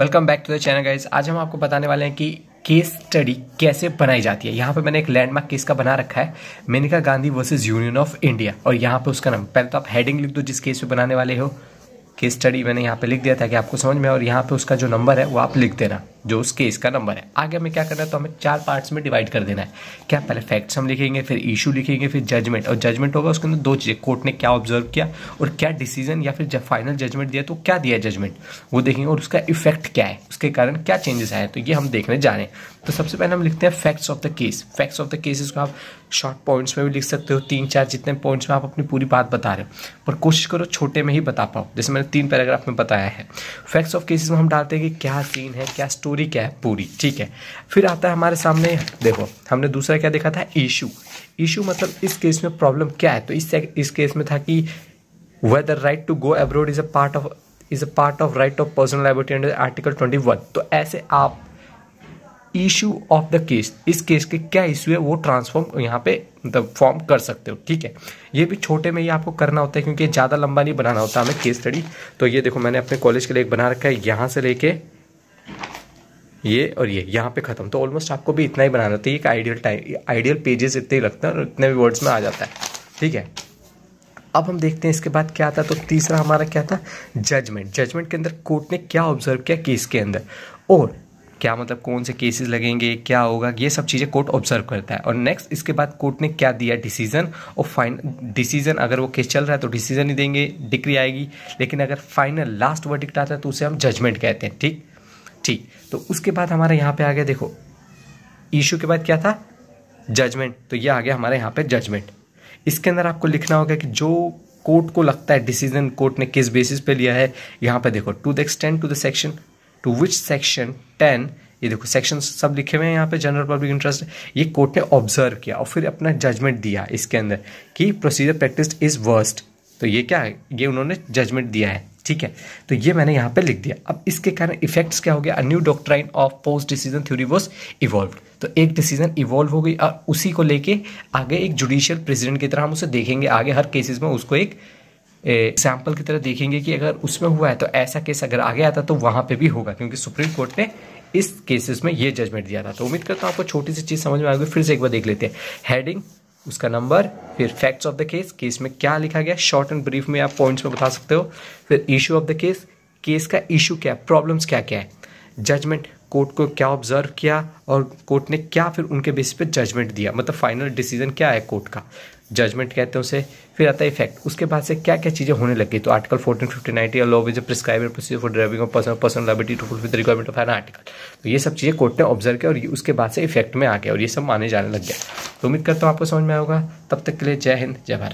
welcome back to the channel guys आज हम आपको बताने वाले हैं कि केस स्टडी कैसे बनाई जाती है यहाँ पे मैंने एक लैंडमार्क केस का बना रखा है Maneka Gandhi versus Union of India और यहाँ पे उसका नाम पहले तो आप हेडिंग लिख दो जिस केस पे बनाने वाले हो केस स्टडी मैंने यहाँ पे लिख दिया था कि आपको समझ में और यहाँ पे उसका जो नंबर है वो आप लिख देना जो उस केस का नंबर है आगे हमें क्या करना है तो हमें चार पार्ट्स में डिवाइड कर देना है क्या पहले फैक्ट्स हम लिखेंगे फिर इशू लिखेंगे फिर जजमेंट और जजमेंट होगा उसके अंदर दो चीज़ें कोर्ट ने क्या ऑब्जर्व किया और क्या डिसीजन या फिर जब फाइनल जजमेंट दिया तो क्या दिया जजमेंट वो देखेंगे और उसका इफेक्ट क्या है उसके कारण क्या चेंजेस आए तो ये हम देखने जा रहे हैं तो सबसे पहले हम लिखते हैं facts of the case facts of the cases को आप शॉर्ट पॉइंट्स में भी लिख सकते हो तीन चार जितने पॉइंट्स में आप अपनी पूरी बात बता रहे हो पर कोशिश करो छोटे में ही बता पाओ जैसे मैंने तीन पैराग्राफ में बताया है फैक्ट्स ऑफ केसेस में हम डालते हैं कि क्या सीन है क्या स्टोरी स्टोरी क्या है पूरी ठीक है फिर आता है हमारे सामने देखो हमने दूसरा क्या देखा था इशू इशू मतलब इस केस में प्रॉब्लम क्या है तो इस इस केस में था कि whether right to go abroad is a part of is a part of right of personal liability under article twenty one तो ऐसे आप इशू ऑफ द केस इस केस के क्या इशू है वो ट्रांसफॉर्म यहाँ पे मतलब फॉर्म कर सकते हो ठीक है ये भी छोटे में ही आपको करना होता है क्योंकि ज़्यादा लंबा नहीं बनाना होता हमें केस स्टडी तो ये देखो मैंने अपने कॉलेज के लिए एक बना रखा है यहाँ से लेके ये और ये यहाँ पे ख़त्म तो ऑलमोस्ट आपको भी इतना ही बनाना चाहिए कि आइडियल टाइम आइडियल पेजेस इतने ही लगते हैं और इतने भी वर्ड्स में आ जाता है ठीक है अब हम देखते हैं इसके बाद क्या आता तो तीसरा हमारा क्या था जजमेंट जजमेंट के अंदर कोर्ट ने क्या ऑब्जर्व किया केस के अंदर और क्या मतलब कौन से केसेस लगेंगे क्या होगा ये सब चीज़ें कोर्ट ऑब्जर्व करता है और नेक्स्ट इसके बाद कोर्ट ने क्या दिया डिसीजन और फाइन डिसीजन अगर वो केस चल रहा है तो डिसीजन ही देंगे डिक्री आएगी लेकिन अगर फाइनल लास्ट वर्डिक्ट आता है तो उसे हम जजमेंट कहते हैं ठीक ठीक तो उसके बाद हमारे यहाँ पे आ गया देखो ईशू के बाद क्या था जजमेंट तो ये आ गया हमारे यहाँ पे जजमेंट इसके अंदर आपको लिखना होगा कि जो कोर्ट को लगता है डिसीजन कोर्ट ने किस बेसिस पे लिया है यहाँ पे देखो to the extend to the section to which section ten ये देखो सेक्शन सब लिखे हुए हैं यहाँ पे जनरल पब्लिक इंटरेस्ट ये कोर्ट ने ऑब्जर्व किया और फिर अपना जजमेंट दिया इसके अंदर कि प्रोसीजर प्रैक्टिस इज वर्स्ट तो ये क्या है ये उन्होंने जजमेंट दिया है ठीक है तो ये मैंने यहाँ पे लिख दिया अब इसके कारण इफेक्ट्स क्या हो गया a new doctrine of post decision theory was evolve तो एक डिसीजन इवॉल्व हो गई और उसी को लेके आगे एक जुडिशियल प्रेसिडेंट की तरह हम उसे देखेंगे आगे हर केसेस में उसको एक एग्जाम्पल की तरह देखेंगे कि अगर उसमें हुआ है तो ऐसा केस अगर आगे आता तो वहाँ पे भी होगा क्योंकि सुप्रीम कोर्ट ने इस केसेस में ये जजमेंट दिया था तो उम्मीद करता हूँ आपको छोटी सी चीज़ समझ में आ गई फिर से एक बार देख लेते हैं हेडिंग उसका नंबर फिर facts of the case case में क्या लिखा गया शॉर्ट एंड ब्रीफ में आप पॉइंट्स में बता सकते हो फिर issue of the case case का इशू क्या है प्रॉब्लम्स क्या क्या है जजमेंट कोर्ट को क्या ऑब्जर्व किया और कोर्ट ने क्या फिर उनके बेसिस पे जजमेंट दिया मतलब फाइनल डिसीजन क्या है कोर्ट का जजमेंट कहते हैं उसे फिर आता है इफेक्ट उसके बाद से क्या क्या चीज़ें होने लगी तो आर्टिकल फोर्टीन फिफ्टी या law which prescriber procedure for driving of person person to fulfil the requirement of an article तो ये सब चीज़ें कोर्ट ने ऑब्जर्व किया और ये उसके बाद से इफेक्ट में आ गया और ये सब माने जाने लग गया तो उम्मीद करता हूँ आपको समझ में आएगा तब तक के लिए जय हिंद जय भारत